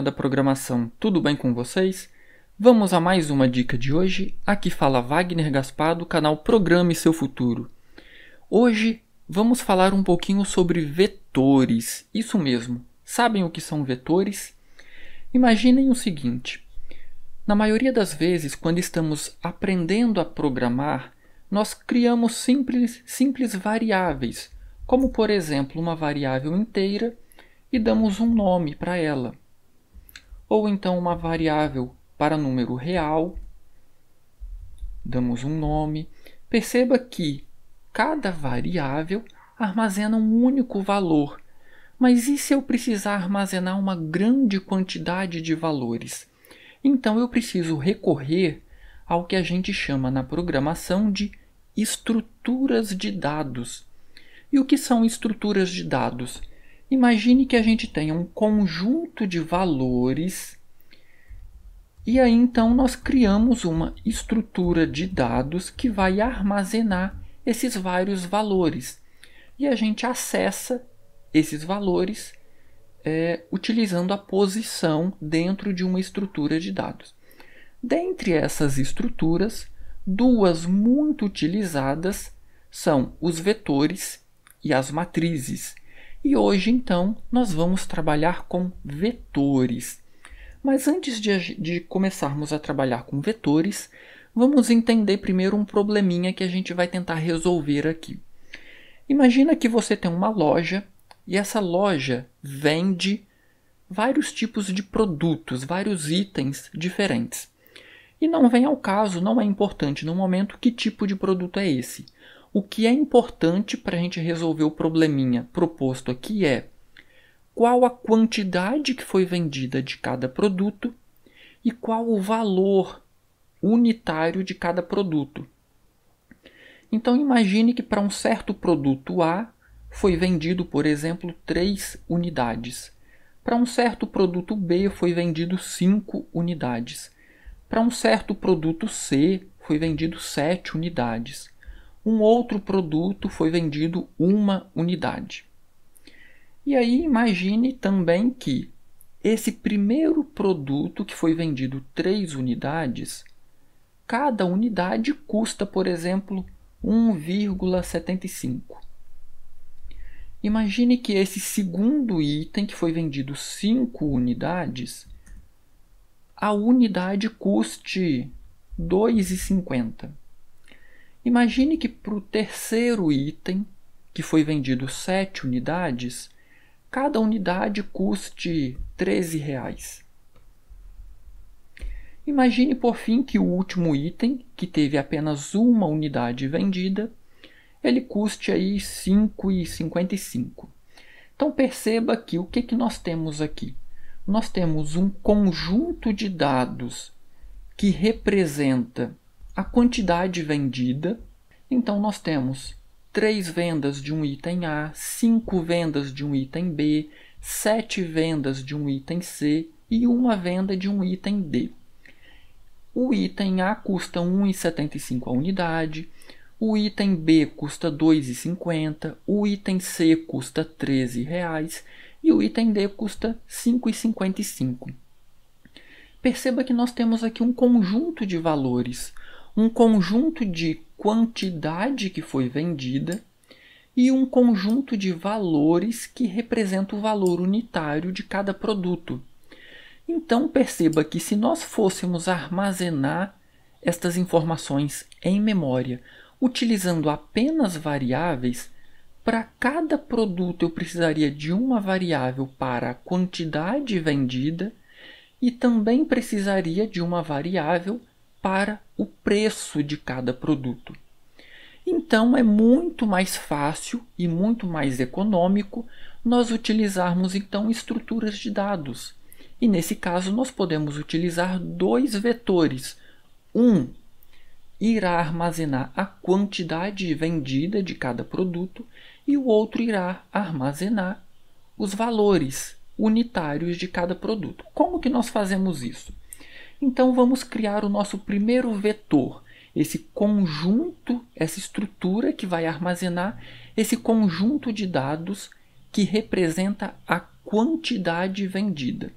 da programação, tudo bem com vocês? Vamos a mais uma dica de hoje. Aqui fala Wagner Gaspar do canal Programe Seu Futuro. Hoje vamos falar um pouquinho sobre vetores. Isso mesmo. Sabem o que são vetores? Imaginem o seguinte: na maioria das vezes, quando estamos aprendendo a programar, nós criamos simples, simples variáveis, como por exemplo uma variável inteira, e damos um nome para ela ou então uma variável para número real. Damos um nome. Perceba que cada variável armazena um único valor. Mas e se eu precisar armazenar uma grande quantidade de valores? Então eu preciso recorrer ao que a gente chama na programação de estruturas de dados. E o que são estruturas de dados? Imagine que a gente tenha um conjunto de valores e aí então nós criamos uma estrutura de dados que vai armazenar esses vários valores e a gente acessa esses valores é, utilizando a posição dentro de uma estrutura de dados. Dentre essas estruturas, duas muito utilizadas são os vetores e as matrizes. E hoje, então, nós vamos trabalhar com vetores. Mas antes de, de, começarmos a trabalhar com vetores, vamos entender primeiro um probleminha que a gente vai tentar resolver aqui. Imagina que você tem uma loja e essa loja vende vários tipos de produtos, vários itens diferentes. E não vem ao caso, não é importante no momento que tipo de produto é esse. O que é importante para a gente resolver o probleminha proposto aqui é qual a quantidade que foi vendida de cada produto e qual o valor unitário de cada produto. Então imagine que para um certo produto A foi vendido, por exemplo, 3 unidades. Para um certo produto B foi vendido 5 unidades. Para um certo produto C foi vendido 7 unidades. Um outro produto foi vendido uma unidade. E aí imagine também que esse primeiro produto que foi vendido três unidades, cada unidade custa, por exemplo, 1,75. Imagine que esse segundo item que foi vendido cinco unidades, a unidade custe 2,50. Imagine que para o terceiro item, que foi vendido sete unidades, cada unidade custe 13 reais. Imagine por fim que o último item, que teve apenas uma unidade vendida, ele custe aí 5,55. Então perceba que o que, que nós temos aqui? Nós temos um conjunto de dados que representa a quantidade vendida. Então, nós temos três vendas de um item A, cinco vendas de um item B, sete vendas de um item C e uma venda de um item D. O item A custa 1,75 a unidade, o item B custa 2,50, o item C custa R$ reais e o item D custa R$ 5,55. Perceba que nós temos aqui um conjunto de valores um conjunto de quantidade que foi vendida e um conjunto de valores que representa o valor unitário de cada produto. Então perceba que se nós fôssemos armazenar estas informações em memória, utilizando apenas variáveis, para cada produto eu precisaria de uma variável para a quantidade vendida e também precisaria de uma variável para o preço de cada produto. Então é muito mais fácil e muito mais econômico nós utilizarmos então estruturas de dados. E nesse caso nós podemos utilizar dois vetores. Um irá armazenar a quantidade vendida de cada produto e o outro irá armazenar os valores unitários de cada produto. Como que nós fazemos isso? Então vamos criar o nosso primeiro vetor, esse conjunto, essa estrutura que vai armazenar esse conjunto de dados que representa a quantidade vendida.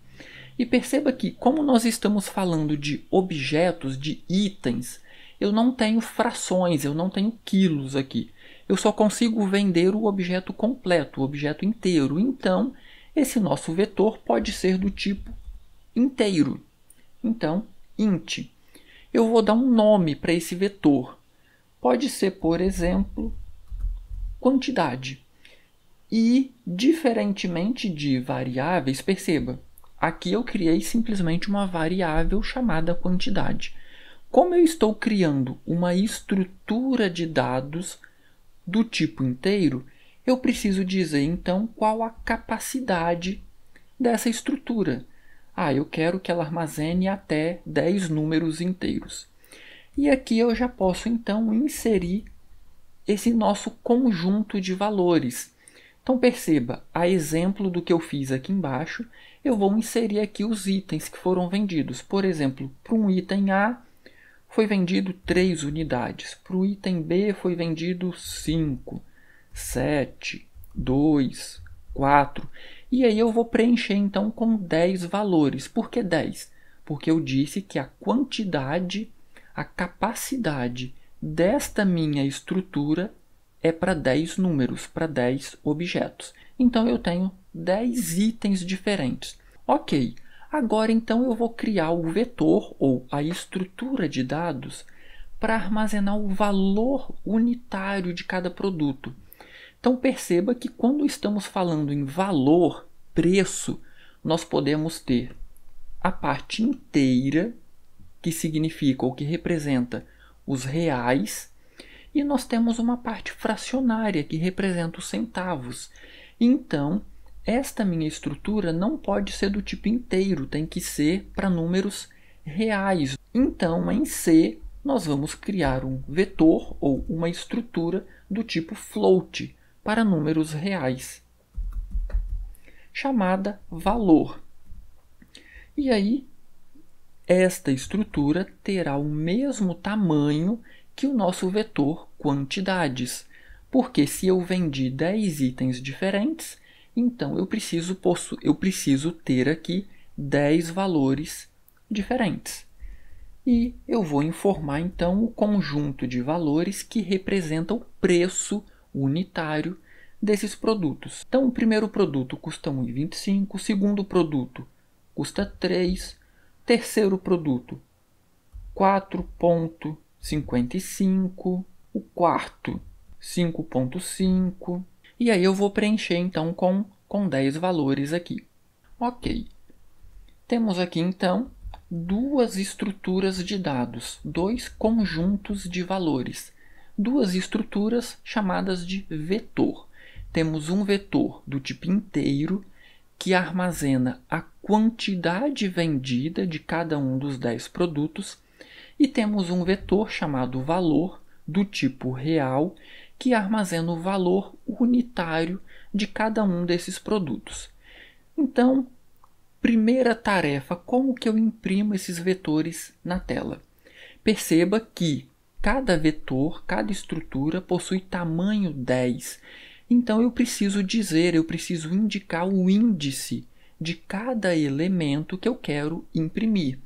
E perceba que, como nós estamos falando de objetos, de itens, eu não tenho frações, eu não tenho quilos aqui. Eu só consigo vender o objeto completo, o objeto inteiro. Então, esse nosso vetor pode ser do tipo inteiro. Então, int. Eu vou dar um nome para esse vetor. Pode ser, por exemplo, quantidade. E, diferentemente de variáveis, perceba, aqui eu criei simplesmente uma variável chamada quantidade. Como eu estou criando uma estrutura de dados do tipo inteiro, eu preciso dizer então qual a capacidade dessa estrutura. Ah, eu quero que ela armazene até 10 números inteiros. E aqui eu já posso então inserir esse nosso conjunto de valores. Então perceba, a exemplo do que eu fiz aqui embaixo, eu vou inserir aqui os itens que foram vendidos. Por exemplo, para um item A foi vendido 3 unidades, para o item B foi vendido 5, 7, 2, 4. E aí eu vou preencher então com 10 valores. Por que 10? Porque eu disse que a quantidade, a capacidade desta minha estrutura é para 10 números, para 10 objetos. Então eu tenho 10 itens diferentes. Ok, agora então eu vou criar o vetor ou a estrutura de dados para armazenar o valor unitário de cada produto. Então perceba que quando estamos falando em valor, preço, nós podemos ter a parte inteira, que significa ou que representa os reais, e nós temos uma parte fracionária, que representa os centavos. Então, esta minha estrutura não pode ser do tipo inteiro, tem que ser para números reais. Então, em C, nós vamos criar um vetor ou uma estrutura do tipo float, para números reais, chamada valor. E aí, esta estrutura terá o mesmo tamanho que o nosso vetor quantidades, porque se eu vendi 10 itens diferentes, então eu preciso, possu eu preciso ter aqui 10 valores diferentes. E eu vou informar então o conjunto de valores que representa o preço unitário desses produtos. Então, o primeiro produto custa 1,25, o segundo produto custa 3, terceiro produto 4,55, o quarto 5,5, e aí eu vou preencher então com, com 10 valores aqui. Ok, temos aqui então duas estruturas de dados, dois conjuntos de valores duas estruturas chamadas de vetor. Temos um vetor do tipo inteiro que armazena a quantidade vendida de cada um dos 10 produtos e temos um vetor chamado valor do tipo real que armazena o valor unitário de cada um desses produtos. Então, primeira tarefa, como que eu imprimo esses vetores na tela? Perceba que Cada vetor, cada estrutura possui tamanho 10. Então eu preciso dizer, eu preciso indicar o índice de cada elemento que eu quero imprimir.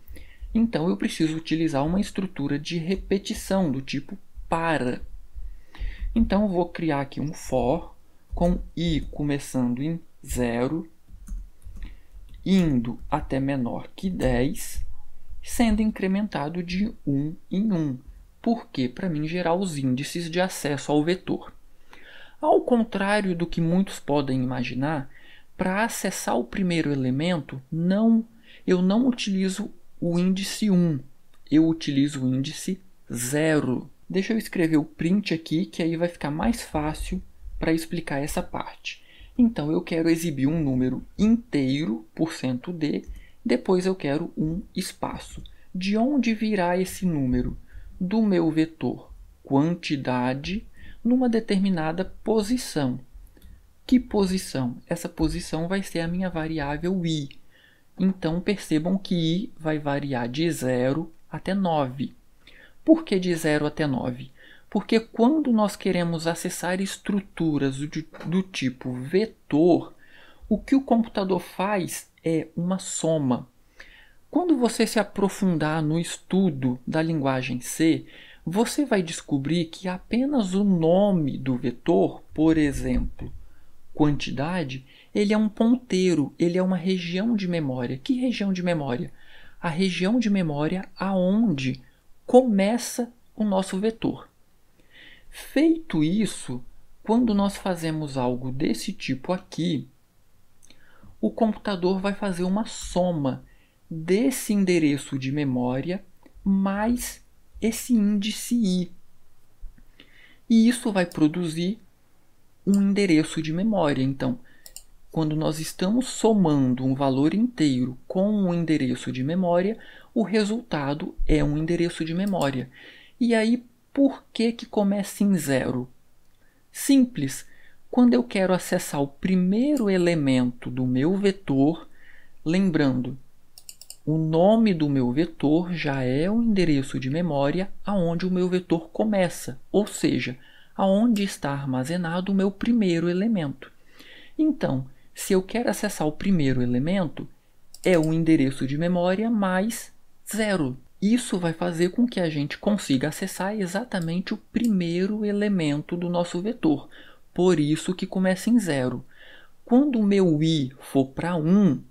Então eu preciso utilizar uma estrutura de repetição do tipo para. Então eu vou criar aqui um for com i começando em 0, indo até menor que 10, sendo incrementado de 1 em 1 porque para mim gerar os índices de acesso ao vetor. Ao contrário do que muitos podem imaginar, para acessar o primeiro elemento, não, eu não utilizo o índice 1, eu utilizo o índice 0. Deixa eu escrever o print aqui, que aí vai ficar mais fácil para explicar essa parte. Então, eu quero exibir um número inteiro, por cento d, depois eu quero um espaço. De onde virá esse número? do meu vetor quantidade numa determinada posição. Que posição? Essa posição vai ser a minha variável i. Então percebam que i vai variar de 0 até 9. Por que de 0 até 9? Porque quando nós queremos acessar estruturas do, do tipo vetor, o que o computador faz é uma soma. Quando você se aprofundar no estudo da linguagem C, você vai descobrir que apenas o nome do vetor, por exemplo, quantidade, ele é um ponteiro, ele é uma região de memória. Que região de memória? A região de memória aonde começa o nosso vetor. Feito isso, quando nós fazemos algo desse tipo aqui, o computador vai fazer uma soma desse endereço de memória mais esse índice i. E isso vai produzir um endereço de memória. Então, quando nós estamos somando um valor inteiro com um endereço de memória, o resultado é um endereço de memória. E aí, por que, que começa em zero? Simples. Quando eu quero acessar o primeiro elemento do meu vetor, lembrando o nome do meu vetor já é o endereço de memória aonde o meu vetor começa, ou seja, aonde está armazenado o meu primeiro elemento. Então, se eu quero acessar o primeiro elemento, é o endereço de memória mais zero. Isso vai fazer com que a gente consiga acessar exatamente o primeiro elemento do nosso vetor, por isso que começa em zero. Quando o meu i for para 1, um,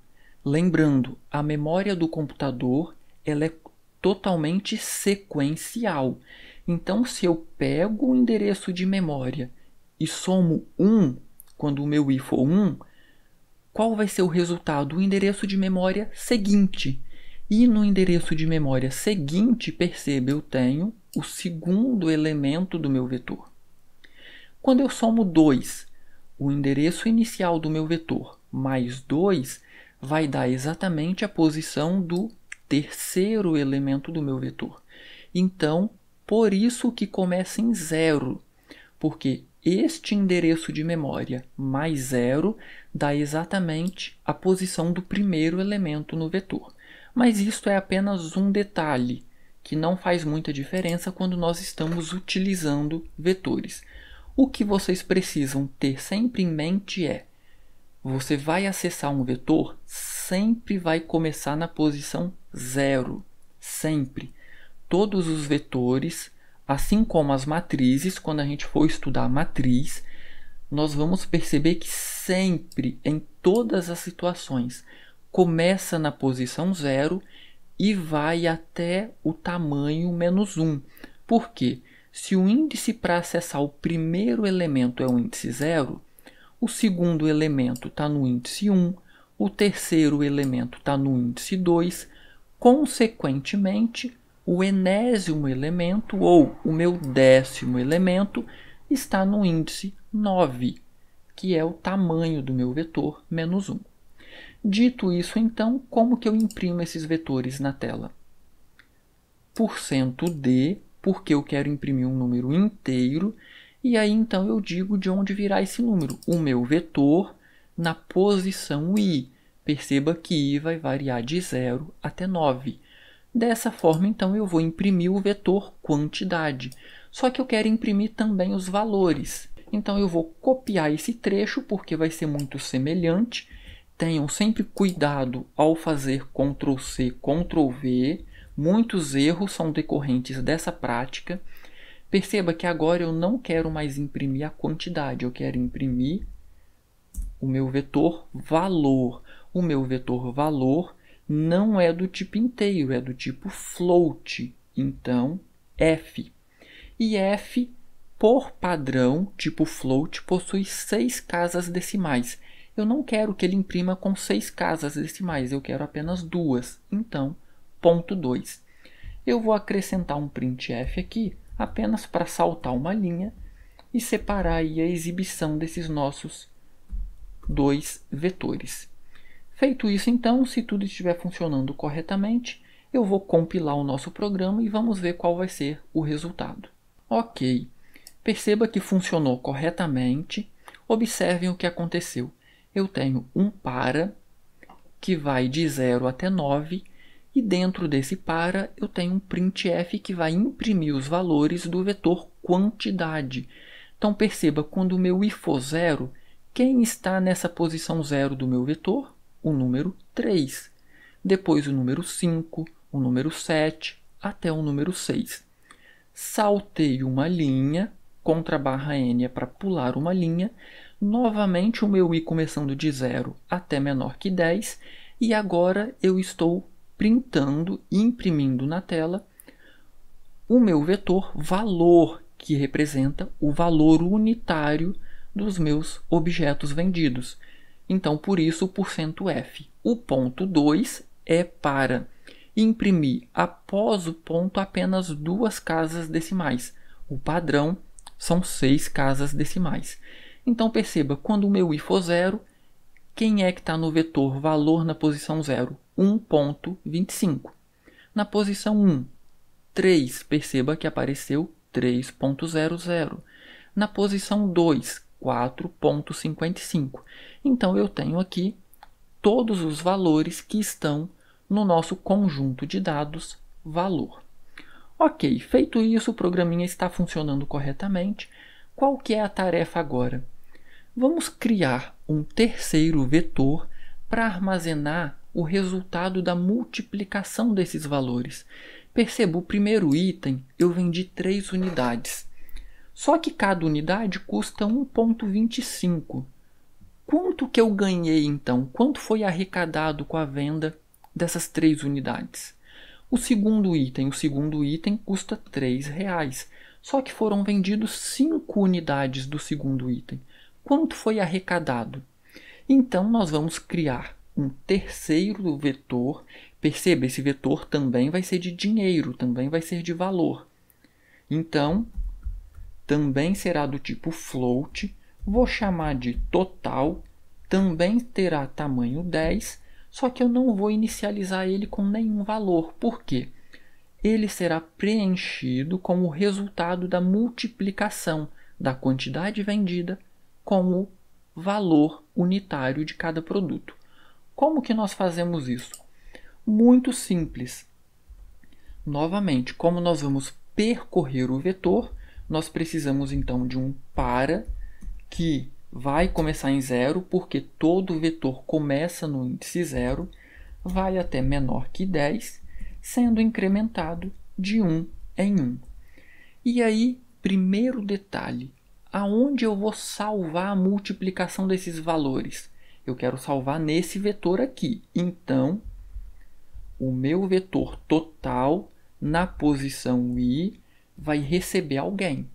Lembrando, a memória do computador ela é totalmente sequencial. Então, se eu pego o endereço de memória e somo 1, quando o meu i for 1, qual vai ser o resultado? O endereço de memória seguinte. E no endereço de memória seguinte, perceba, eu tenho o segundo elemento do meu vetor. Quando eu somo 2, o endereço inicial do meu vetor mais 2, vai dar exatamente a posição do terceiro elemento do meu vetor. Então, por isso que começa em zero, porque este endereço de memória mais zero dá exatamente a posição do primeiro elemento no vetor. Mas isto é apenas um detalhe que não faz muita diferença quando nós estamos utilizando vetores. O que vocês precisam ter sempre em mente é você vai acessar um vetor, sempre vai começar na posição zero. Sempre. Todos os vetores, assim como as matrizes, quando a gente for estudar a matriz, nós vamos perceber que sempre, em todas as situações, começa na posição zero e vai até o tamanho menos 1. Por quê? Se o índice para acessar o primeiro elemento é o índice zero, o segundo elemento está no índice 1, o terceiro elemento está no índice 2, consequentemente, o enésimo elemento ou o meu décimo elemento está no índice 9, que é o tamanho do meu vetor menos 1. Dito isso, então, como que eu imprimo esses vetores na tela? Por cento %d, porque eu quero imprimir um número inteiro, e aí então eu digo de onde virá esse número. O meu vetor na posição i. Perceba que i vai variar de 0 até 9. Dessa forma, então, eu vou imprimir o vetor quantidade. Só que eu quero imprimir também os valores. Então, eu vou copiar esse trecho, porque vai ser muito semelhante. Tenham sempre cuidado ao fazer Ctrl+C, Ctrl+V. Muitos erros são decorrentes dessa prática. Perceba que agora eu não quero mais imprimir a quantidade, eu quero imprimir o meu vetor valor. O meu vetor valor não é do tipo inteiro, é do tipo float. Então, f. E f, por padrão, tipo float, possui seis casas decimais. Eu não quero que ele imprima com seis casas decimais, eu quero apenas duas. Então, ponto 2. Eu vou acrescentar um printf aqui apenas para saltar uma linha e separar a exibição desses nossos dois vetores. Feito isso, então, se tudo estiver funcionando corretamente, eu vou compilar o nosso programa e vamos ver qual vai ser o resultado. Ok, perceba que funcionou corretamente. Observem o que aconteceu. Eu tenho um para que vai de 0 até 9 e dentro desse para, eu tenho um printf que vai imprimir os valores do vetor quantidade. Então perceba, quando o meu i for zero, quem está nessa posição zero do meu vetor? O número 3. Depois o número 5, o número 7, até o número 6. Saltei uma linha, contra barra n é para pular uma linha, novamente o meu i começando de zero até menor que 10, e agora eu estou printando e imprimindo na tela o meu vetor valor, que representa o valor unitário dos meus objetos vendidos. Então, por isso, o porcento %f. O ponto 2 é para imprimir após o ponto apenas duas casas decimais. O padrão são seis casas decimais. Então perceba, quando o meu i for zero, quem é que está no vetor valor na posição zero? 1.25. Na posição 1, 3, perceba que apareceu 3.00. Na posição 2, 4.55. Então eu tenho aqui todos os valores que estão no nosso conjunto de dados valor. Ok, feito isso, o programinha está funcionando corretamente. Qual que é a tarefa agora? Vamos criar um terceiro vetor para armazenar o resultado da multiplicação desses valores. Perceba, o primeiro item eu vendi 3 unidades. Só que cada unidade custa 1,25. Quanto que eu ganhei então? Quanto foi arrecadado com a venda dessas três unidades? O segundo item, o segundo item custa R$ reais. Só que foram vendidos cinco unidades do segundo item. Quanto foi arrecadado? Então nós vamos criar um terceiro vetor. Perceba, esse vetor também vai ser de dinheiro, também vai ser de valor. Então, também será do tipo float, vou chamar de total, também terá tamanho 10, só que eu não vou inicializar ele com nenhum valor. Por quê? Ele será preenchido com o resultado da multiplicação da quantidade vendida com o valor unitário de cada produto. Como que nós fazemos isso? Muito simples. Novamente, como nós vamos percorrer o vetor, nós precisamos então de um para que vai começar em zero, porque todo vetor começa no índice zero, vai até menor que 10, sendo incrementado de 1 em 1. E aí, primeiro detalhe, aonde eu vou salvar a multiplicação desses valores? eu quero salvar nesse vetor aqui. Então, o meu vetor total na posição i vai receber alguém.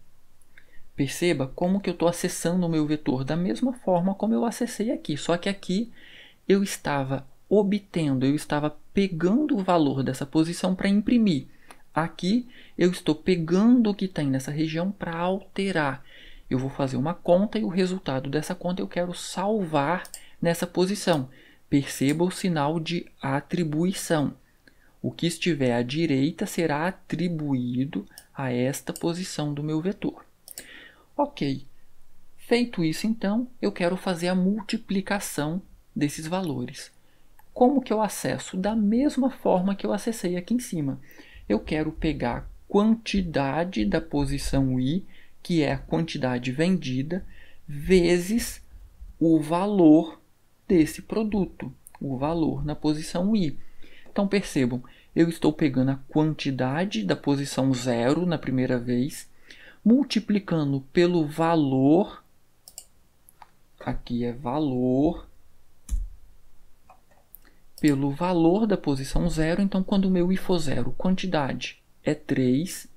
Perceba como que eu estou acessando o meu vetor da mesma forma como eu acessei aqui, só que aqui eu estava obtendo, eu estava pegando o valor dessa posição para imprimir. Aqui eu estou pegando o que tem tá nessa região para alterar. Eu vou fazer uma conta e o resultado dessa conta eu quero salvar nessa posição. Perceba o sinal de atribuição. O que estiver à direita será atribuído a esta posição do meu vetor. Ok, feito isso então, eu quero fazer a multiplicação desses valores. Como que eu acesso? Da mesma forma que eu acessei aqui em cima. Eu quero pegar a quantidade da posição i, que é a quantidade vendida, vezes o valor desse produto, o valor na posição I. Então percebam, eu estou pegando a quantidade da posição zero na primeira vez, multiplicando pelo valor, aqui é valor, pelo valor da posição zero. Então, quando o meu i for zero, quantidade é 3,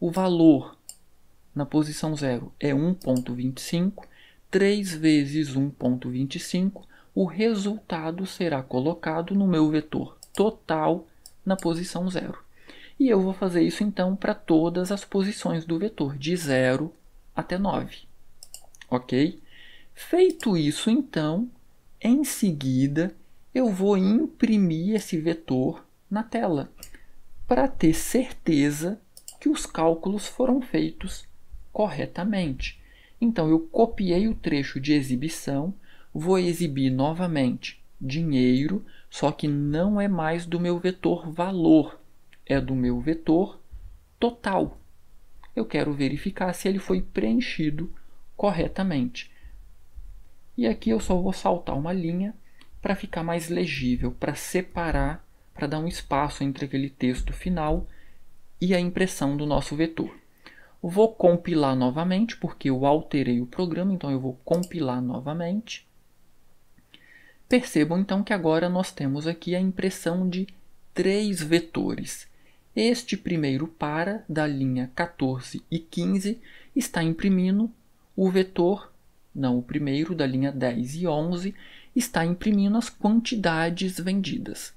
o valor na posição zero é 1,25, 3 vezes 1,25 o resultado será colocado no meu vetor total na posição zero. E eu vou fazer isso então para todas as posições do vetor, de 0 até 9. Ok? Feito isso, então, em seguida, eu vou imprimir esse vetor na tela para ter certeza que os cálculos foram feitos corretamente. Então, eu copiei o trecho de exibição vou exibir novamente dinheiro, só que não é mais do meu vetor valor, é do meu vetor total. Eu quero verificar se ele foi preenchido corretamente. E aqui eu só vou saltar uma linha para ficar mais legível, para separar, para dar um espaço entre aquele texto final e a impressão do nosso vetor. Vou compilar novamente, porque eu alterei o programa, então eu vou compilar novamente. Percebam então que agora nós temos aqui a impressão de três vetores. Este primeiro para, da linha 14 e 15, está imprimindo o vetor, não o primeiro, da linha 10 e 11, está imprimindo as quantidades vendidas.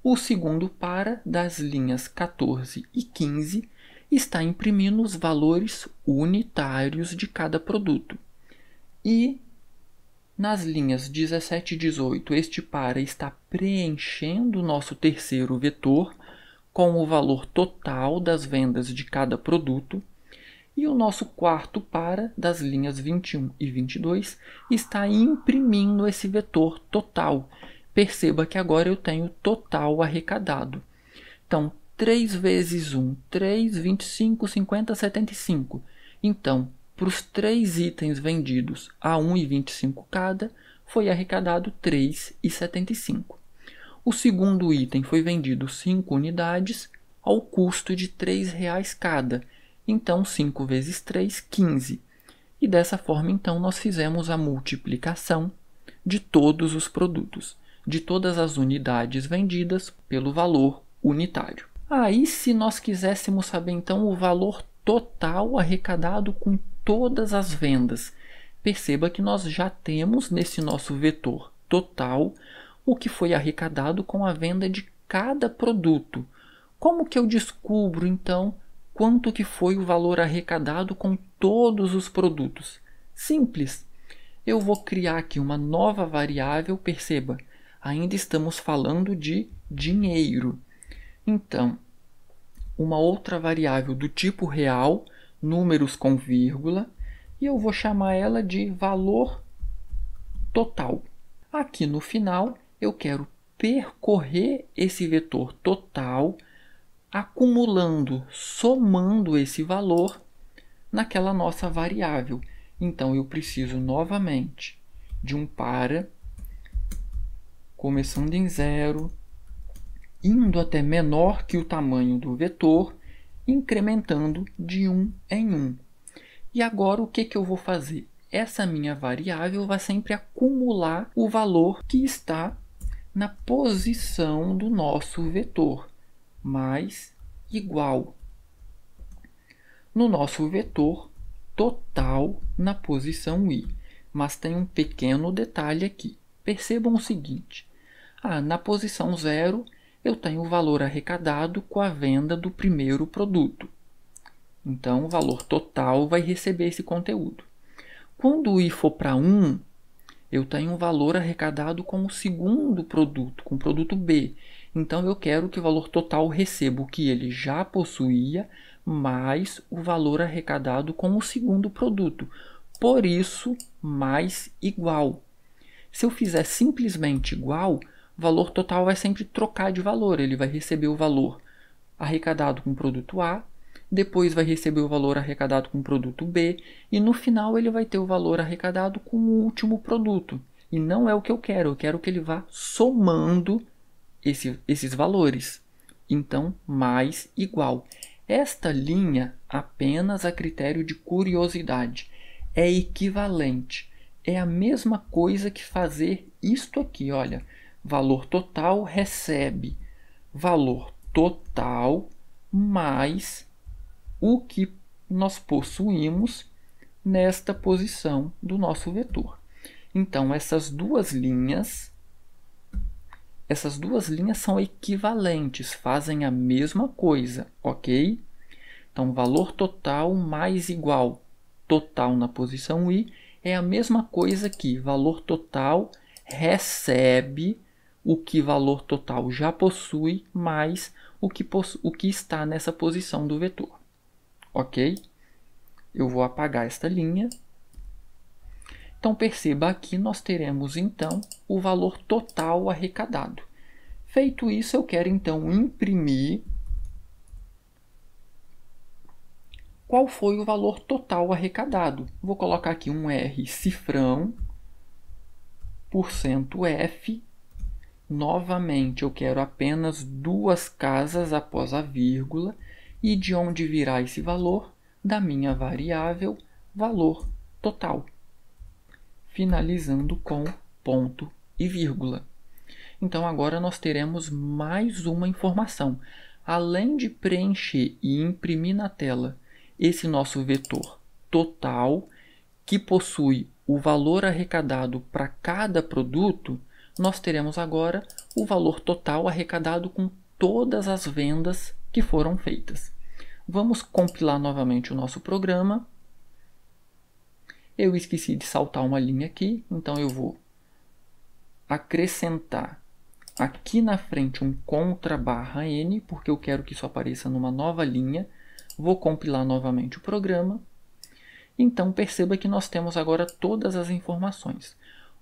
O segundo para, das linhas 14 e 15, está imprimindo os valores unitários de cada produto. E nas linhas 17 e 18, este para está preenchendo o nosso terceiro vetor com o valor total das vendas de cada produto, e o nosso quarto para, das linhas 21 e 22, está imprimindo esse vetor total. Perceba que agora eu tenho total arrecadado. Então, 3 vezes 1, 3, 25, 50, 75. Então, para os três itens vendidos a 1,25 cada, foi arrecadado 3,75. O segundo item foi vendido 5 unidades ao custo de R$ reais cada. Então 5 vezes 3, 15. E dessa forma então nós fizemos a multiplicação de todos os produtos, de todas as unidades vendidas pelo valor unitário. Aí se nós quiséssemos saber então o valor total arrecadado com todas as vendas. Perceba que nós já temos nesse nosso vetor total o que foi arrecadado com a venda de cada produto. Como que eu descubro então quanto que foi o valor arrecadado com todos os produtos? Simples. Eu vou criar aqui uma nova variável, perceba, ainda estamos falando de dinheiro. Então, uma outra variável do tipo real, números com vírgula, e eu vou chamar ela de valor total. Aqui no final, eu quero percorrer esse vetor total, acumulando, somando esse valor naquela nossa variável. Então, eu preciso novamente de um para, começando em zero, indo até menor que o tamanho do vetor, incrementando de 1 um em 1. Um. E agora o que, que eu vou fazer? Essa minha variável vai sempre acumular o valor que está na posição do nosso vetor, mais igual. No nosso vetor total na posição i. Mas tem um pequeno detalhe aqui. Percebam o seguinte. Ah, na posição zero eu tenho o valor arrecadado com a venda do primeiro produto. Então, o valor total vai receber esse conteúdo. Quando o I for para 1, eu tenho o valor arrecadado com o segundo produto, com o produto B. Então, eu quero que o valor total receba o que ele já possuía, mais o valor arrecadado com o segundo produto. Por isso, mais igual. Se eu fizer simplesmente igual, valor total vai sempre trocar de valor, ele vai receber o valor arrecadado com o produto A, depois vai receber o valor arrecadado com o produto B e no final ele vai ter o valor arrecadado com o último produto. E não é o que eu quero, eu quero que ele vá somando esse, esses valores. Então, mais igual. Esta linha, apenas a critério de curiosidade, é equivalente. É a mesma coisa que fazer isto aqui, olha. Valor total recebe valor total mais o que nós possuímos nesta posição do nosso vetor. Então, essas duas linhas, essas duas linhas são equivalentes, fazem a mesma coisa, ok? Então, valor total mais igual total na posição i é a mesma coisa que valor total recebe o que valor total já possui mais o que, o que está nessa posição do vetor. Ok? Eu vou apagar esta linha. Então perceba aqui nós teremos então o valor total arrecadado. Feito isso, eu quero então imprimir qual foi o valor total arrecadado. Vou colocar aqui um R cifrão por cento %F Novamente, eu quero apenas duas casas após a vírgula e de onde virá esse valor? Da minha variável valor total. Finalizando com ponto e vírgula. Então, agora nós teremos mais uma informação. Além de preencher e imprimir na tela esse nosso vetor total, que possui o valor arrecadado para cada produto, nós teremos agora o valor total arrecadado com todas as vendas que foram feitas. Vamos compilar novamente o nosso programa. Eu esqueci de saltar uma linha aqui, então eu vou acrescentar aqui na frente um contra barra n, porque eu quero que isso apareça numa nova linha. Vou compilar novamente o programa. Então perceba que nós temos agora todas as informações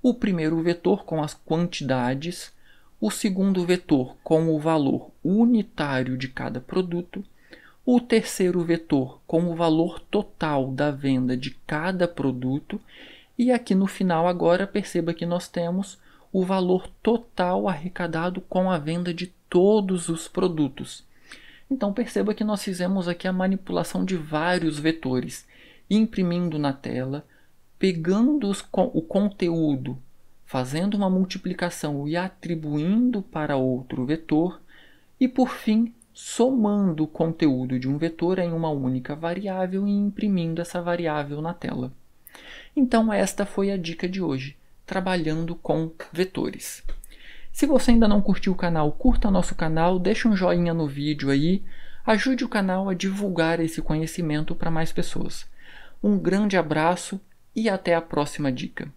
o primeiro vetor com as quantidades, o segundo vetor com o valor unitário de cada produto, o terceiro vetor com o valor total da venda de cada produto, e aqui no final agora perceba que nós temos o valor total arrecadado com a venda de todos os produtos. Então perceba que nós fizemos aqui a manipulação de vários vetores, imprimindo na tela, pegando os, o conteúdo, fazendo uma multiplicação e atribuindo para outro vetor, e por fim, somando o conteúdo de um vetor em uma única variável e imprimindo essa variável na tela. Então, esta foi a dica de hoje, trabalhando com vetores. Se você ainda não curtiu o canal, curta nosso canal, deixa um joinha no vídeo aí, ajude o canal a divulgar esse conhecimento para mais pessoas. Um grande abraço e até a próxima dica.